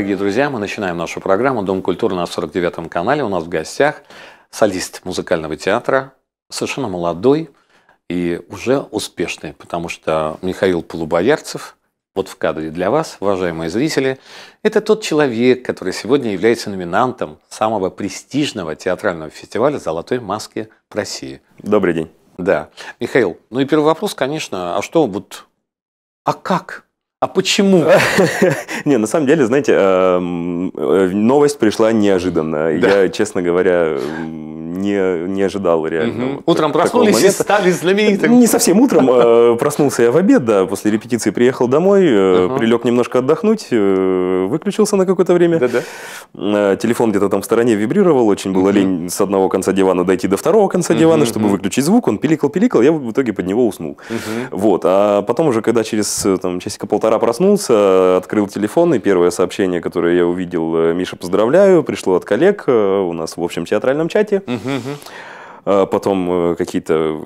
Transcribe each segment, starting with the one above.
дорогие друзья, мы начинаем нашу программу «Дом культуры» на 49-м канале. У нас в гостях солист музыкального театра, совершенно молодой и уже успешный, потому что Михаил Полубоярцев, вот в кадре для вас, уважаемые зрители, это тот человек, который сегодня является номинантом самого престижного театрального фестиваля «Золотой маски» в России. Добрый день. Да. Михаил, ну и первый вопрос, конечно, а что вот, а как а почему? Не, на самом деле, знаете, эм, э, новость пришла неожиданно. Я, честно говоря, не, не ожидал реально. Угу. Вот утром проснулись и стали знаменитыми Не совсем утром, э, проснулся я в обед, да, после репетиции приехал домой, угу. прилег немножко отдохнуть, э, выключился на какое-то время. Телефон где-то там в стороне вибрировал, очень было лень с одного конца дивана дойти до второго конца дивана, чтобы выключить звук, он пиликал-пиликал, я в итоге под него уснул. Вот, а потом уже, когда через часика полтора проснулся, открыл телефон, и первое сообщение, которое я увидел, Миша, поздравляю, пришло от коллег у нас в общем театральном чате. Угу. Э, потом э, какие-то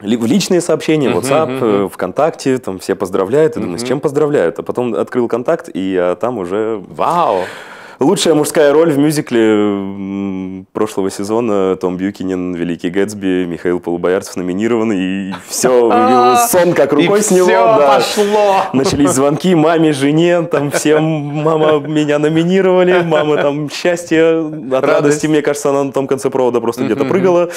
личные сообщения, WhatsApp, э, ВКонтакте, там все поздравляют. И uh думаю, с чем поздравляют? А потом открыл контакт, и я а, там уже... Вау! Лучшая мужская роль в мюзикле прошлого сезона Том Бьюкинен, Великий Гэтсби, Михаил Полубоярцев номинирован, и все, а, сон как рукой с него, да. пошло. Начались звонки маме, жене, там всем, мама, меня номинировали, мама, там, счастье, от радости, мне кажется, она на том конце провода просто где-то прыгала,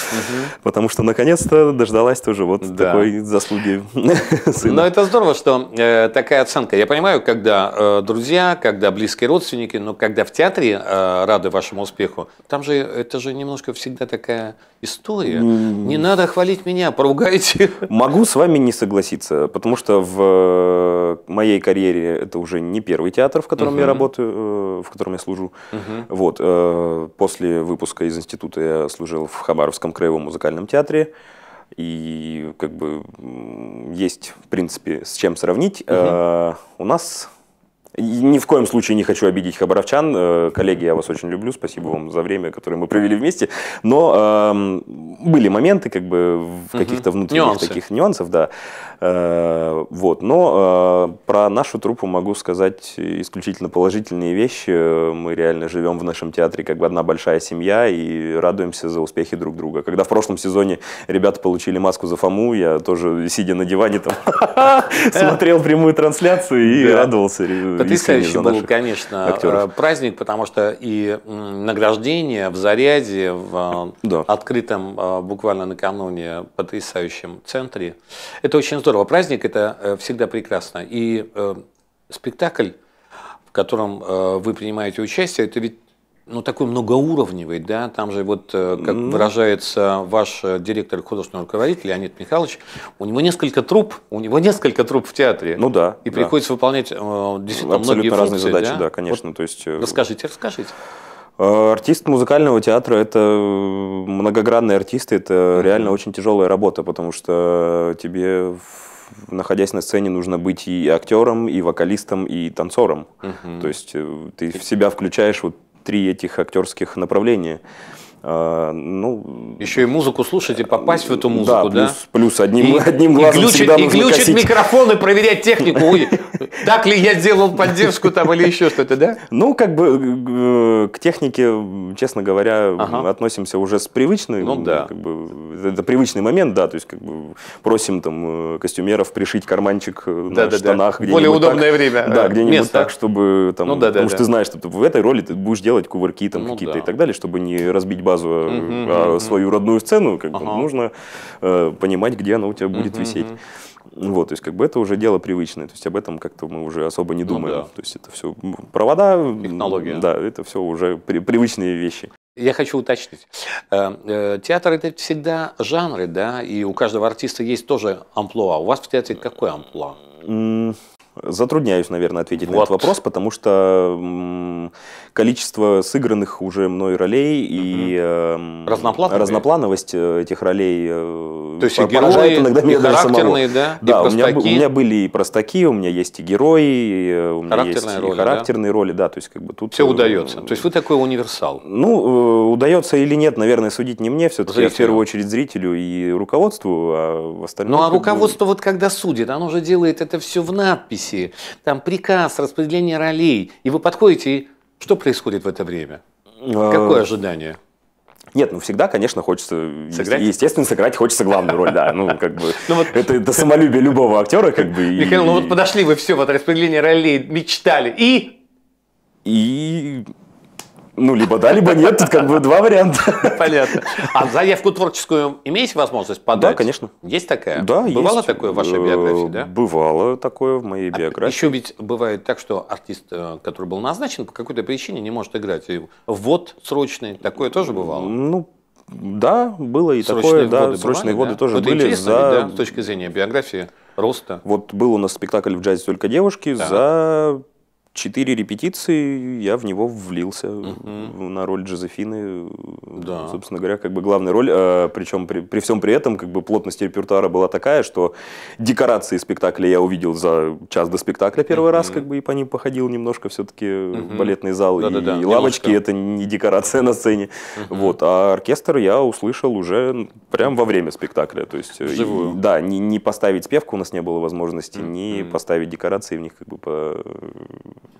потому что, наконец-то, дождалась тоже вот такой заслуги Но это здорово, что э, такая оценка. Я понимаю, когда э, друзья, когда близкие родственники, но когда в театре, э, рады вашему успеху, там же это же немножко всегда такая история. Mm. Не надо хвалить меня, поругайте. Могу с вами не согласиться, потому что в э, моей карьере это уже не первый театр, в котором uh-huh. я работаю, э, в котором я служу. Uh-huh. Вот, после выпуска из института я служил в Хабаровском краевом музыкальном театре. И как бы есть, в принципе, с чем сравнить. Uh-huh. У нас ни в коем случае не хочу обидеть хабаровчан. Э, коллеги, я вас очень люблю. Спасибо вам за время, которое мы провели вместе. Но э, были моменты, как бы, в каких-то внутренних Нюансы. таких нюансов, да. Э, вот. Но э, про нашу труппу могу сказать исключительно положительные вещи. Мы реально живем в нашем театре как бы одна большая семья и радуемся за успехи друг друга. Когда в прошлом сезоне ребята получили маску за Фому, я тоже, сидя на диване, там смотрел прямую трансляцию и радовался Потрясающий был, конечно, актеров. Э, праздник, потому что и награждение в заряде, в э, да. открытом э, буквально накануне потрясающем центре. Это очень здорово. Праздник – это всегда прекрасно. И спектакль, в котором вы принимаете участие, это ведь ну, такой многоуровневый, да, там же вот, э, как ну. выражается ваш э, директор художественного руководителя Леонид Михайлович, у него несколько труп, у него несколько труп в театре. Ну да. И да. приходится выполнять э, действительно Абсолютно многие функции, разные задачи, да, да конечно. Вот, то есть, расскажите, расскажите. Артист музыкального театра – это многогранные артисты, это mm-hmm. реально очень тяжелая работа, потому что тебе находясь на сцене, нужно быть и актером, и вокалистом, и танцором. Угу. То есть ты в себя включаешь вот три этих актерских направления. А, ну, Еще и музыку слушать и попасть в эту музыку, да? Плюс, да? плюс одним, и, одним глазом и глючить, всегда нужно И глючить косить. микрофон и проверять технику. Ой, так ли я делал поддержку там или еще что-то, да? Ну, как бы э, э, к технике, честно говоря, относимся уже с привычной. Ну да. это привычный момент, да. То есть, как бы просим там э, костюмеров пришить карманчик на штанах. Более удобное время. Да, где-нибудь так, чтобы там. Ну потому что ты знаешь, что в этой роли ты будешь делать кувырки там ну какие-то и так далее, чтобы не разбить базу, а свою родную сцену. Как бы нужно понимать, где она у тебя будет висеть. Вот, то есть, как бы это уже дело привычное, то есть об этом как-то мы уже особо не ну думаем. Ну, да. То есть это все провода, технология. Да, это все уже при, привычные вещи. Я хочу уточнить. Э, э, театр это всегда жанры, да, и у каждого артиста есть тоже амплуа. У вас в театре какой амплуа? Затрудняюсь, наверное, ответить вот. на этот вопрос, потому что количество сыгранных уже мной ролей угу. и эм, разноплановость э, этих ролей э, То есть и герои, иногда и характерные, да? Да, и у, меня, у меня были и простаки, у меня есть и герои, э, у меня есть роли, и характерные да? роли, да, то есть как бы тут... Все удается. То есть вы такой универсал. Ну, удается или нет, наверное, судить не мне, все-таки в первую очередь зрителю и руководству, а в остальном... Ну, а руководство бы... вот когда судит, оно же делает это все в надписи комиссии, там приказ, распределение ролей, и вы подходите, и что происходит в это время? А, Какое ожидание? Нет, ну всегда, конечно, хочется, сыграть? естественно, сыграть хочется главную роль, да, ну как бы, ну, вот... это, это самолюбие любого актера, как бы. Михаил, и... ну вот подошли вы все, вот распределение ролей, мечтали, и... И ну, либо да, либо нет. Тут как бы два варианта. Понятно. А заявку творческую имеете возможность подать? Да, конечно. Есть такая? Да, Бывало есть. такое в вашей биографии, да? Э, бывало такое в моей а биографии. Еще ведь бывает так, что артист, э, который был назначен, по какой-то причине не может играть. И ввод срочный, такое тоже бывало? Ну, да, было и срочные такое, да, годы срочные бывали, годы тоже Это были. Интересно, за... да, с точки зрения биографии, роста. Вот был у нас спектакль в джазе только девушки да. за четыре репетиции я в него влился uh на роль Джозефины. Да. Собственно говоря, как бы главная роль. А, причем при, при всем при этом, как бы плотность репертуара была такая, что декорации спектакля я увидел за час до спектакля первый uh раз, как бы и по ним походил немножко все-таки uh балетный зал да -да -да. и, лавочки. Это не декорация на сцене. uh Вот. А оркестр я услышал уже прям во время спектакля. То есть, э, Живую. И, да, не, не поставить спевку у нас не было возможности, uh не поставить декорации в них как бы по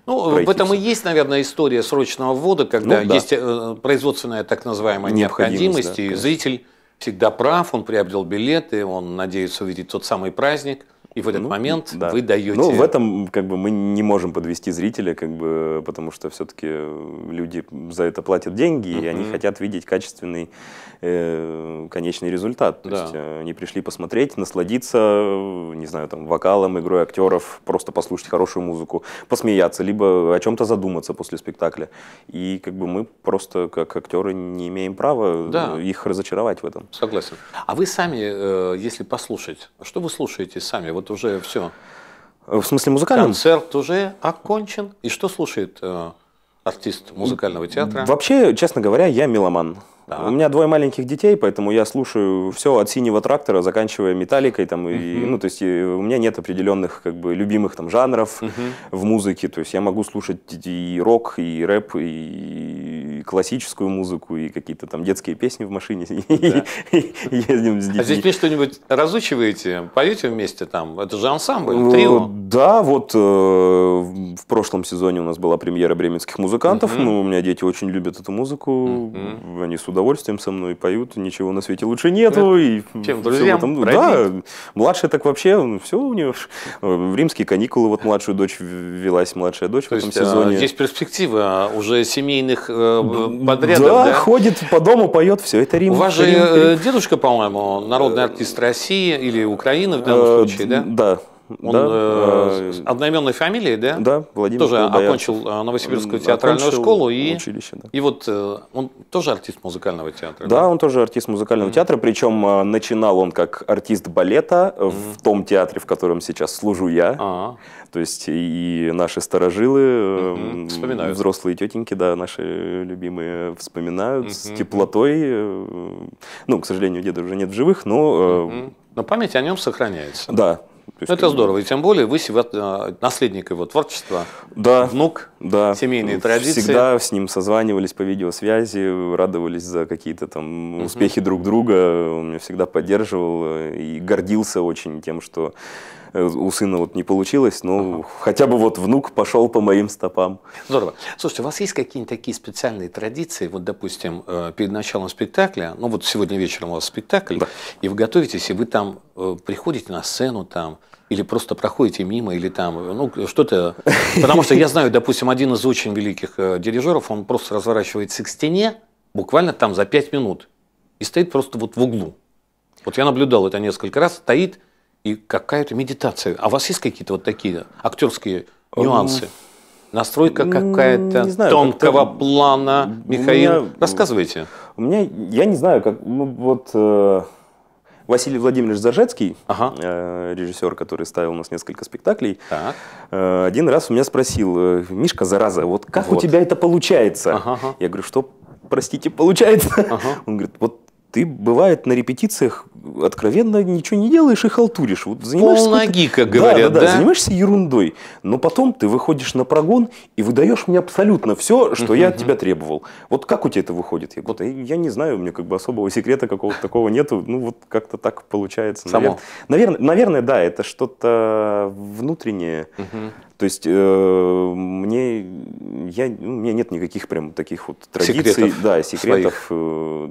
ну, в этом и есть, наверное, история срочного ввода, когда ну, да. есть э, производственная так называемая необходимость, необходимость да, и зритель всегда прав, он приобрел билеты, он надеется увидеть тот самый праздник – и в этот ну, момент да. вы даете... Ну, в этом как бы мы не можем подвести зрителя, как бы, потому что все-таки люди за это платят деньги, mm-hmm. и они хотят видеть качественный э, конечный результат. То да. есть э, они пришли посмотреть, насладиться, не знаю, там, вокалом, игрой актеров, просто послушать хорошую музыку, посмеяться, либо о чем-то задуматься после спектакля. И как бы мы просто, как актеры, не имеем права да. Э, их разочаровать в этом. Согласен. А вы сами, э, если послушать, что вы слушаете сами? Вот вот уже все. В смысле музыкальном? Концерт уже окончен. И что слушает э, артист музыкального театра? Вообще, честно говоря, я меломан. Ага. У меня двое маленьких детей, поэтому я слушаю все от синего трактора, заканчивая металликой. Там, Uh -huh. и, ну, то есть у меня нет определенных как бы, любимых там, жанров Uh -huh. в музыке. То есть я могу слушать и рок, и рэп, и классическую музыку, и какие-то там детские песни в машине. Да. И ездим с детьми. А здесь вы что-нибудь разучиваете, поете вместе там? Это же ансамбль, трио. Да, вот э, в прошлом сезоне у нас была премьера бременских музыкантов. Угу. Ну, у меня дети очень любят эту музыку. Угу. Они с удовольствием удовольствием со мной поют, ничего на свете лучше нету. Это ну, и чем друзьям? Этом, да, младшая так вообще, ну, все у нее э, в римские каникулы, вот младшую дочь велась, младшая дочь То в этом есть, а, сезоне. Здесь перспектива уже семейных э, подрядов. Да, да, ходит по дому, поет, все это Рим. У вас же Рим. Э, дедушка, по-моему, народный артист России или Украины в данном э, случае, да? Да, он да, э, а, одноименной фамилией, да? Да, Владимир Тоже Колбоярцев. окончил а, Новосибирскую театральную окончил школу. И, училище, да. и вот э, он тоже артист музыкального театра. Да, да? он тоже артист музыкального mm-hmm. театра. Причем а, начинал он как артист балета mm-hmm. в том театре, в котором сейчас служу я. А-а. То есть и наши старожилы, mm-hmm. взрослые тетеньки, да, наши любимые вспоминают mm-hmm. с теплотой. Э, ну, к сожалению, деда уже нет в живых, но... Mm-hmm. Но память о нем сохраняется. Да, есть, ну, это здорово. И тем более вы а, наследник его творчества, да, внук, да, семейные традиции. Всегда с ним созванивались по видеосвязи, радовались за какие-то там успехи друг друга. Он меня всегда поддерживал и гордился очень тем, что Э, у сына вот не получилось, но ага. хотя бы вот внук пошел по моим стопам. Здорово. Слушайте, у вас есть какие-нибудь такие специальные традиции? Вот, допустим, э, перед началом спектакля, ну вот сегодня вечером у вас спектакль, да. и вы готовитесь, и вы там э, приходите на сцену там, или просто проходите мимо, или там, ну, что-то. Потому что я знаю, допустим, один из очень великих дирижеров, он просто разворачивается к стене, буквально там за пять минут, и стоит просто вот в углу. Вот я наблюдал это несколько раз, стоит, и какая-то медитация. А у вас есть какие-то вот такие актерские нюансы? Настройка какая-то тонкого как плана, Михаил. Меня... Рассказывайте. У меня, я не знаю, как ну, вот э, Василий Владимирович Заржецкий, ага. э, режиссер, который ставил у нас несколько спектаклей, э, один раз у меня спросил, э, Мишка, зараза, вот как вот. у тебя это получается? Ага. Я говорю, что, простите, получается? Ага. Он говорит, вот ты, бывает, на репетициях откровенно ничего не делаешь и халтуришь. Вот занимаешься Полноги, как говорят, да, да, да, да? занимаешься ерундой. Но потом ты выходишь на прогон и выдаешь мне абсолютно все, что я от тебя требовал. Вот как у тебя это выходит? Я, вот, э, я не знаю, у меня как бы особого секрета какого-то такого нету. Ну, вот как-то так получается. Само. Наверное, наверное, да, это что-то внутреннее. То есть э, мне, я, ну, у меня нет никаких прям таких вот традиций, секретов да, секретов. Своих. Э,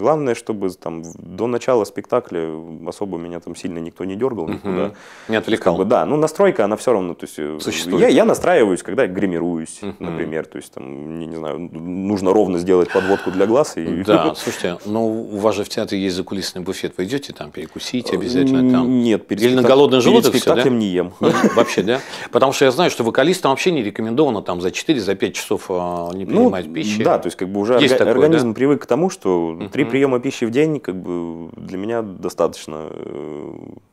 Главное, чтобы там до начала спектакля особо меня там сильно никто не дергал никуда. Не отвлекал. Чтобы, да, ну настройка, она все равно, то есть э, Существует. Я, я настраиваюсь, когда я гримируюсь, угу. например, то есть там, не, не знаю, нужно ровно сделать подводку для глаз. И... Да, слушайте, но у вас же в театре есть закулисный буфет, вы там перекусить э, обязательно там? Нет, перед Или на голодный желудок перед спектаклем все, да? не ем. Вообще, да? Потому что я знаю, что вокалистам вообще не рекомендовано там за 4-5 часов а, не ну, принимать ну, пищи. Да, то есть как бы уже есть организм такое, да? привык к тому, что 3 приема пищи в день как бы для меня достаточно э,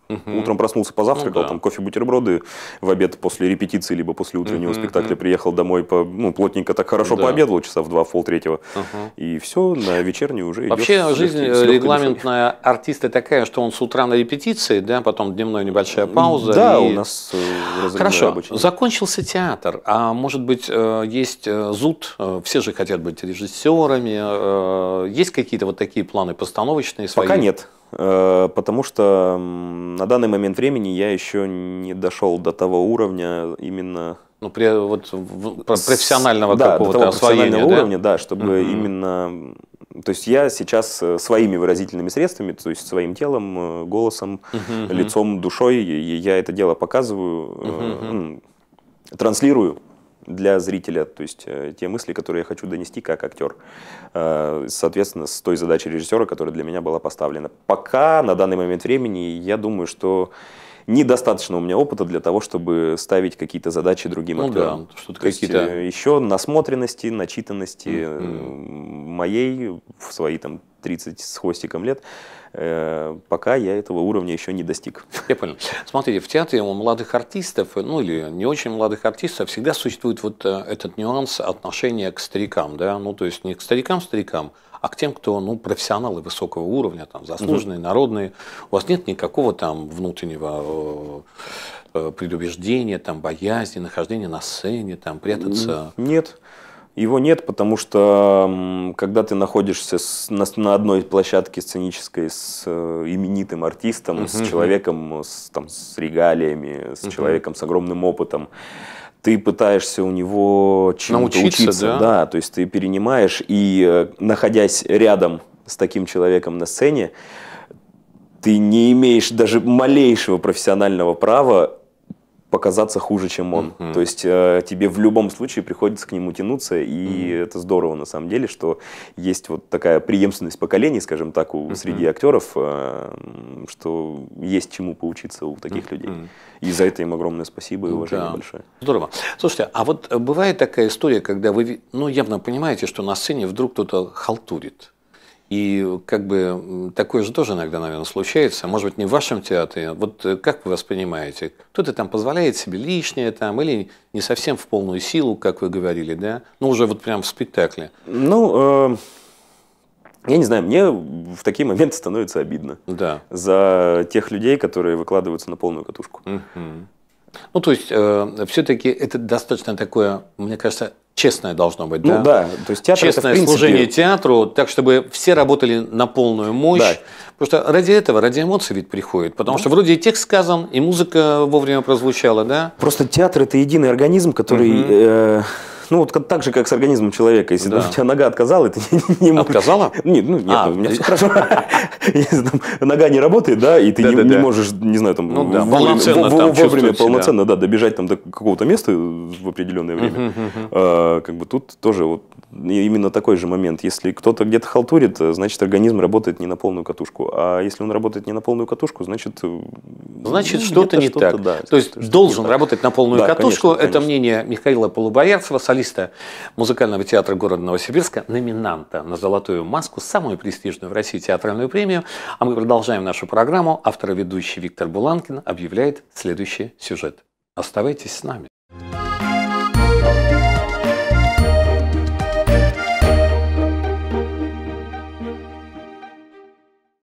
Угу. Утром проснулся, позавтракал, ну, да. там кофе, бутерброды, в обед после репетиции, либо после утреннего угу, спектакля угу. приехал домой, по, ну, плотненько так хорошо да. пообедал, часа в два, в пол третьего, угу. и все, на вечернюю уже Вообще идешь, жизнь регламентная душой. артиста такая, что он с утра на репетиции, да, потом дневная небольшая пауза. Да, и... у нас э, Хорошо, обучение. закончился театр, а может быть э, есть э, зуд, все же хотят быть режиссерами, есть какие-то вот такие планы постановочные свои? Пока нет. Э, потому что на данный момент времени я еще не дошел до того уровня именно ну, при, вот, профессионального с, какого-то да, профессионального да? уровня, да, чтобы Mm-hmm. именно... То есть я сейчас э, своими выразительными средствами, то есть своим телом, э, голосом, mm-hmm. лицом, душой, я это дело показываю, Mm-hmm. транслирую для зрителя, то есть э, те мысли, которые я хочу донести как актер, э, соответственно, с той задачей режиссера, которая для меня была поставлена. Пока, на данный момент времени, я думаю, что недостаточно у меня опыта для того, чтобы ставить какие-то задачи другим ну, актерам. Да, что-то какие-то... Э, Еще насмотренности, начитанности mm-hmm. моей в свои там 30 с хвостиком лет, э, пока я этого уровня еще не достиг. Я понял. Смотрите, в театре у молодых артистов, ну или не очень молодых артистов, всегда существует вот э, этот нюанс отношения к старикам, да, ну то есть не к старикам-старикам, а к тем, кто ну, профессионалы высокого уровня, там, заслуженные, народные, у вас нет никакого там внутреннего э, предубеждения, там, боязни, нахождения на сцене, там, прятаться? Нет. Его нет, потому что когда ты находишься с, на, на одной площадке сценической с э, именитым артистом, uh-huh. с человеком с, там, с регалиями, с uh-huh. человеком с огромным опытом, ты пытаешься у него чему-то Научиться, учиться. Да? да, то есть ты перенимаешь, и э, находясь рядом с таким человеком на сцене, ты не имеешь даже малейшего профессионального права показаться хуже, чем он. Mm-hmm. То есть э, тебе в любом случае приходится к нему тянуться, и mm-hmm. это здорово на самом деле, что есть вот такая преемственность поколений, скажем так, у, mm-hmm. среди актеров, э, что есть чему поучиться у таких mm-hmm. людей. И за это им огромное спасибо и уважение да. большое. Здорово. Слушайте, а вот э, бывает такая история, когда вы, ну, явно понимаете, что на сцене вдруг кто-то халтурит. И как бы такое же тоже иногда, наверное, случается. Может быть, не в вашем театре. А вот э, как вы воспринимаете? Кто-то там позволяет себе лишнее там или не совсем в полную силу, как вы говорили, да? Ну, уже вот прям в спектакле. Ну, э, я не знаю, мне в такие моменты становится обидно. Да. За тех людей, которые выкладываются на полную катушку. Угу. Ну, то есть, э, все-таки это достаточно такое, мне кажется, честное должно быть, ну да? Ну да, то есть театр честное это, принципе... служение театру, так чтобы все работали на полную мощь. Да. Потому что ради этого, ради эмоций ведь приходит, потому да. что вроде и текст сказан, и музыка вовремя прозвучала, да? Просто театр это единый организм, который угу. э, ну, вот так же, как с организмом человека. Если да. у тебя нога отказала, ты не, не Отказала? Нет, ну, нет, а, ну, у меня все хорошо. Если там нога не работает, да, и ты не, можешь, не знаю, там, ну полноценно, там вовремя полноценно, да. добежать там до какого-то места в определенное время, а, как бы тут тоже вот именно такой же момент. Если кто-то где-то халтурит, э, значит, организм работает не на полную катушку. А если он работает не на полную катушку, значит, Значит, ну, что-то а не что так. Да, То есть должен работать на полную да, катушку. Конечно, конечно. Это мнение Михаила Полубоярцева, солиста музыкального театра города Новосибирска, номинанта на «Золотую маску», самую престижную в России театральную премию. А мы продолжаем нашу программу. Автор и ведущий Виктор Буланкин объявляет следующий сюжет. Оставайтесь с нами.